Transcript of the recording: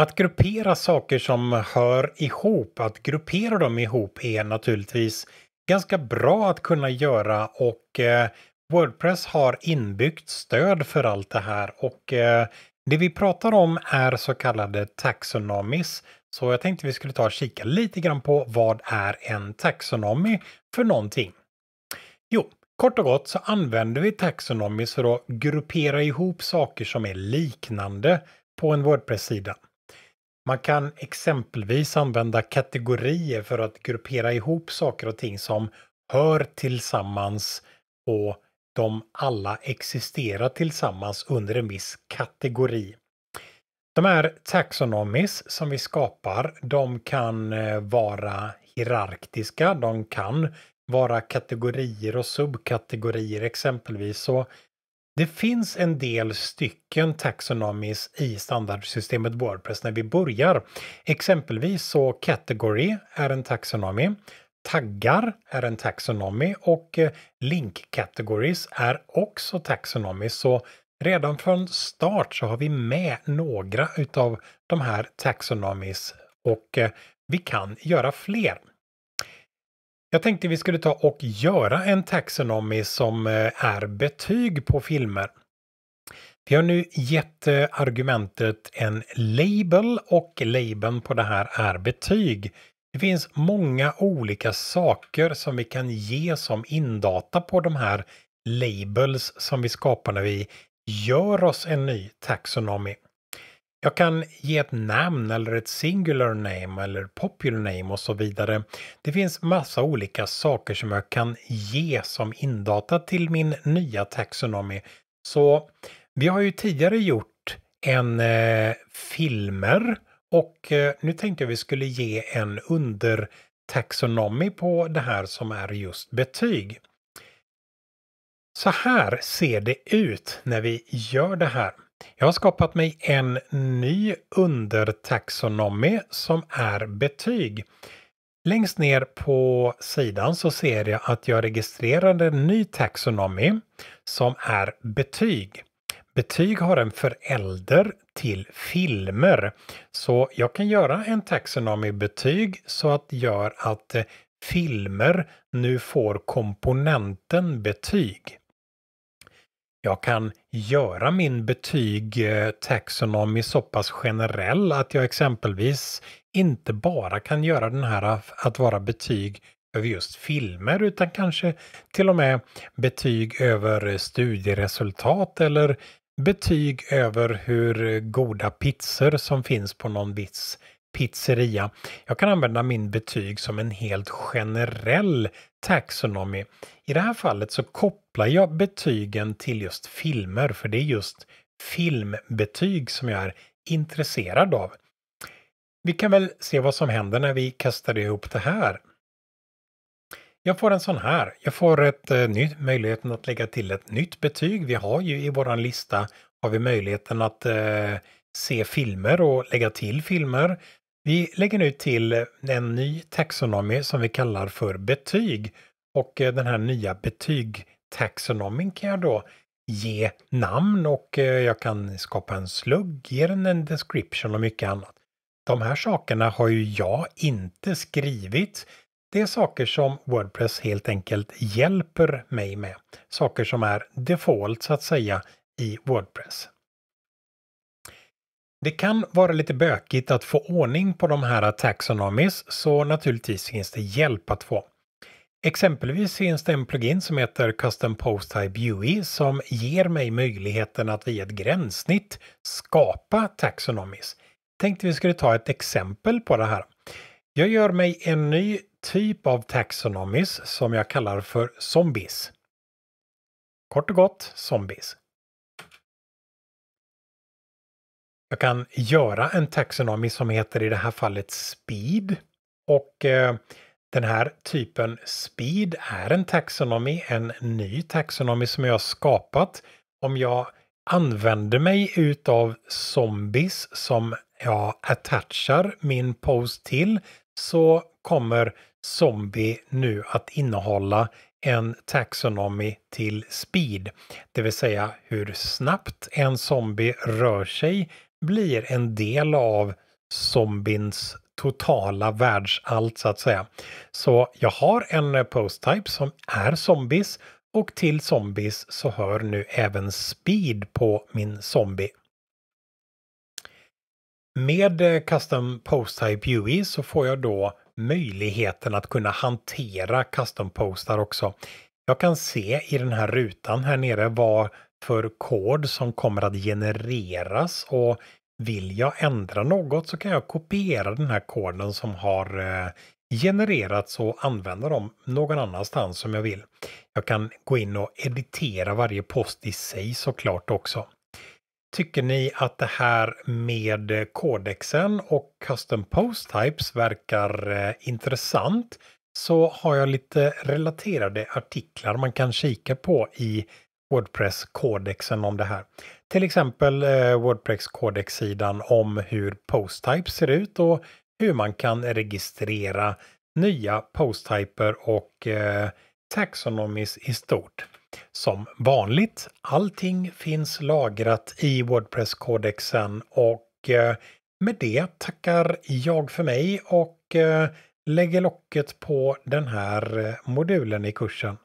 Att gruppera saker som hör ihop, att gruppera dem ihop är naturligtvis ganska bra att kunna göra och eh, Wordpress har inbyggt stöd för allt det här och eh, det vi pratar om är så kallade taxonomis. Så jag tänkte vi skulle ta och kika lite grann på vad är en taxonomi för någonting? Jo, kort och gott så använder vi taxonomis för att gruppera ihop saker som är liknande på en Wordpress-sida. Man kan exempelvis använda kategorier för att gruppera ihop saker och ting som hör tillsammans och de alla existerar tillsammans under en viss kategori. De här taxonomis som vi skapar, de kan eh, vara hierarkiska, de kan vara kategorier och subkategorier exempelvis. Så det finns en del stycken taxonomis i standardsystemet Wordpress när vi börjar. Exempelvis så category är en taxonomi, taggar är en taxonomi och eh, link categories är också taxonomy. Så redan från start så har vi med några utav de här taxonomis och eh, vi kan göra fler. Jag tänkte vi skulle ta och göra en taxonomi som eh, är betyg på filmer. Vi har nu gett eh, argumentet en label och labeln på det här är betyg. Det finns många olika saker som vi kan ge som indata på de här labels som vi skapar när vi gör oss en ny taxonomi. Jag kan ge ett namn eller ett singular name eller popular name och så vidare. Det finns massa olika saker som jag kan ge som indata till min nya taxonomi. Så vi har ju tidigare gjort en eh, filmer och eh, nu tänkte jag vi skulle ge en under taxonomi på det här som är just betyg. Så här ser det ut när vi gör det här. Jag har skapat mig en ny undertaxonomi som är betyg. Längst ner på sidan så ser jag att jag registrerade en ny taxonomi som är betyg. Betyg har en förälder till filmer. Så jag kan göra en taxonomi betyg så att gör att eh, filmer nu får komponenten betyg jag kan göra min betyg eh, taxonomy så pass generell att jag exempelvis inte bara kan göra den här eh, att vara betyg över just filmer utan kanske till och med betyg över studieresultat eller betyg över hur eh, goda pizzor som finns på någon viss pizzeria. Jag kan använda min betyg som en helt generell taxonomi. I det här fallet så kopplar jag betygen till just filmer för det är just filmbetyg som jag är intresserad av. Vi kan väl se vad som händer när vi kastar ihop det här. Jag får en sån här. Jag får ett eh, nytt, möjligheten att lägga till ett nytt betyg. Vi har ju i våran lista har vi möjligheten att eh, se filmer och lägga till filmer. Vi lägger nu till en ny taxonomi som vi kallar för betyg. Och eh, den här nya betygtaxonomin kan jag då ge namn och eh, jag kan skapa en slugg, ge den en description och mycket annat. De här sakerna har ju jag inte skrivit. Det är saker som Wordpress helt enkelt hjälper mig med. Saker som är default så att säga i Wordpress. Det kan vara lite bökigt att få ordning på de här taxonomies så naturligtvis finns det hjälp att få. Exempelvis finns det en plugin som heter Custom Post Type UE som ger mig möjligheten att via ett gränssnitt skapa taxonomies. Tänkte vi skulle ta ett exempel på det här. Jag gör mig en ny typ av taxonomies som jag kallar för zombies. Kort och gott zombies. Jag kan göra en taxonomi som heter i det här fallet speed. Och eh, den här typen speed är en taxonomi, en ny taxonomi som jag har skapat. Om jag använder mig utav zombies som jag attachar min post till så kommer zombie nu att innehålla en taxonomi till speed, det vill säga hur snabbt en zombie rör sig blir en del av zombins totala världsallt så att säga. Så jag har en eh, post-type som är zombies och till zombies så hör nu även speed på min zombie. Med eh, custom post-type UE så får jag då möjligheten att kunna hantera custom-postar också. Jag kan se i den här rutan här nere var för kod som kommer att genereras och vill jag ändra något så kan jag kopiera den här koden som har eh, genererats och använda dem någon annanstans som jag vill. Jag kan gå in och editera varje post i sig såklart också. Tycker ni att det här med kodexen och custom post types verkar eh, intressant så har jag lite relaterade artiklar man kan kika på i Wordpress-kodexen om det här. Till exempel eh, Wordpress-kodex-sidan om hur posttypes ser ut och hur man kan registrera nya posttyper och eh, taxonomis i stort. Som vanligt, allting finns lagrat i Wordpress-kodexen och eh, med det tackar jag för mig och eh, lägger locket på den här eh, modulen i kursen.